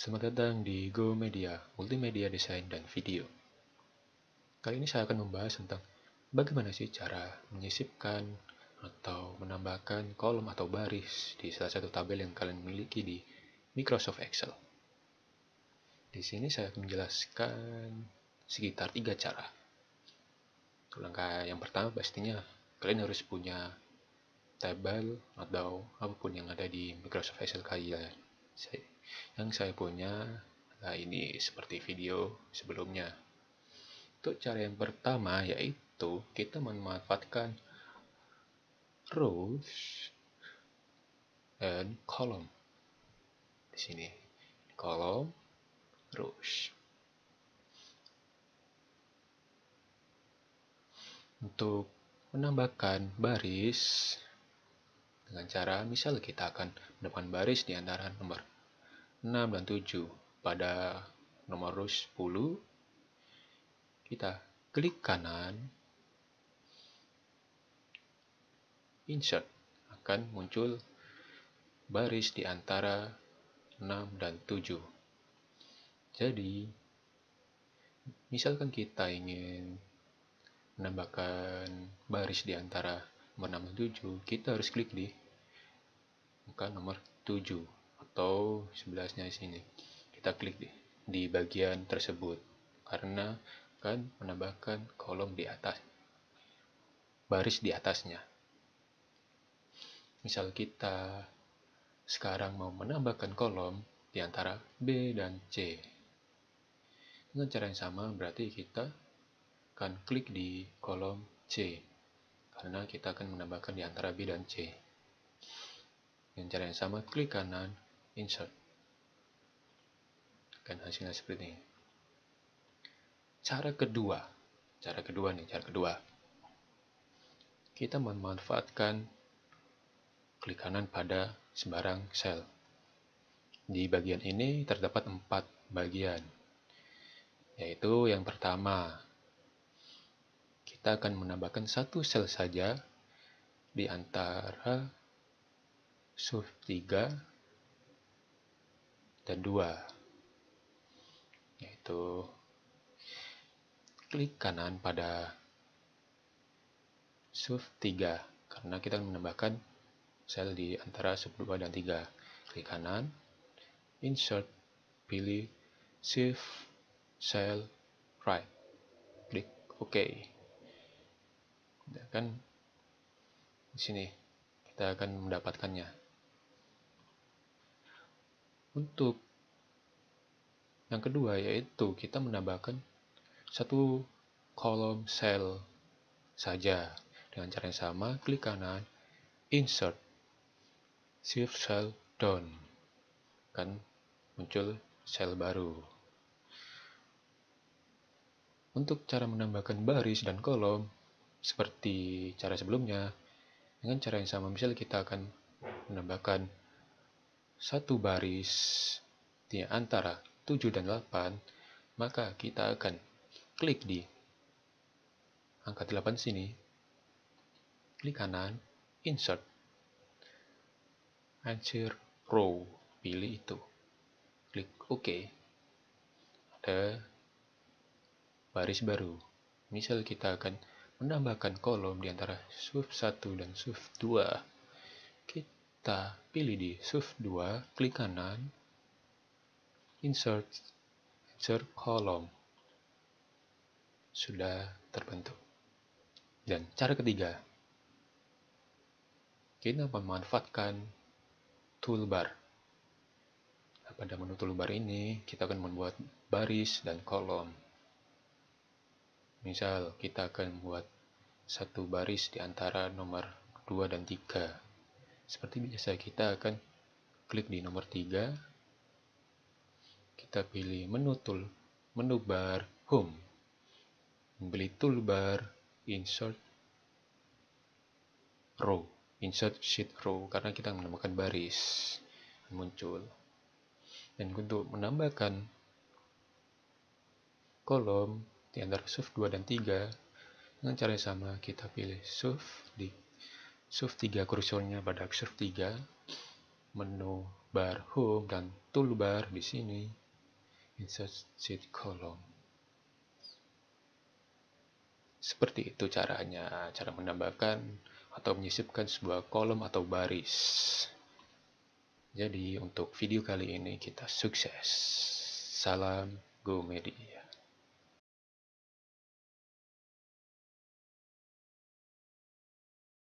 Selamat datang di Go Media, Multimedia Desain dan Video. Kali ini saya akan membahas tentang bagaimana sih cara menyisipkan atau menambahkan kolom atau baris di salah satu tabel yang kalian miliki di Microsoft Excel. Di sini saya akan menjelaskan sekitar tiga cara. Langkah yang pertama pastinya kalian harus punya tabel atau apapun yang ada di Microsoft Excel kalian. Saya yang saya punya nah ini seperti video sebelumnya untuk cara yang pertama yaitu kita memanfaatkan rows dan column di sini kolom rows untuk menambahkan baris dengan cara misal kita akan menambahkan baris di antara nomor 6, dan 7. Pada nomor 10, kita klik kanan, insert, akan muncul baris di antara 6 dan 7. Jadi, misalkan kita ingin menambahkan baris di antara nomor 6 dan 7, kita harus klik di angka nomor 7 atau sebelahnya di sini. Kita klik di, di bagian tersebut karena akan menambahkan kolom di atas baris di atasnya. Misal kita sekarang mau menambahkan kolom di antara B dan C. Dengan cara yang sama berarti kita akan klik di kolom C karena kita akan menambahkan di antara B dan C. Dengan cara yang sama, klik kanan, insert akan hasilnya seperti ini cara kedua cara kedua nih cara kedua kita memanfaatkan klik kanan pada sembarang sel di bagian ini terdapat empat bagian yaitu yang pertama kita akan menambahkan satu sel saja di antara sub 3 kedua yaitu klik kanan pada sub 3 karena kita menambahkan sel di antara sub 2 dan 3 klik kanan insert pilih shift cell right klik ok dan kan di sini kita akan mendapatkannya untuk yang kedua yaitu kita menambahkan satu kolom sel saja. Dengan cara yang sama, klik kanan, insert, shift cell down. Kan muncul sel baru. Untuk cara menambahkan baris dan kolom, seperti cara sebelumnya, dengan cara yang sama, misalnya kita akan menambahkan satu baris di antara 7 dan 8, maka kita akan klik di angka 8 sini, klik kanan, insert, hancur row, pilih itu, klik OK, ada baris baru. Misal kita akan menambahkan kolom di antara sub 1 dan sub 2 kita pilih di shift 2, klik kanan, insert, insert kolom. Sudah terbentuk. Dan cara ketiga, kita memanfaatkan toolbar. Pada menu toolbar ini, kita akan membuat baris dan kolom. Misal, kita akan membuat satu baris di antara nomor 2 dan 3. Seperti biasa kita akan klik di nomor 3. Kita pilih menu tool, menu bar home. Membeli toolbar insert row, insert sheet row karena kita menemukan baris muncul. Dan untuk menambahkan kolom di antara suf 2 dan 3 dengan cara yang sama kita pilih shift di Shift 3 kursornya pada Shift 3 menu bar home dan toolbar di sini insert sheet column seperti itu caranya cara menambahkan atau menyisipkan sebuah kolom atau baris jadi untuk video kali ini kita sukses salam Go Media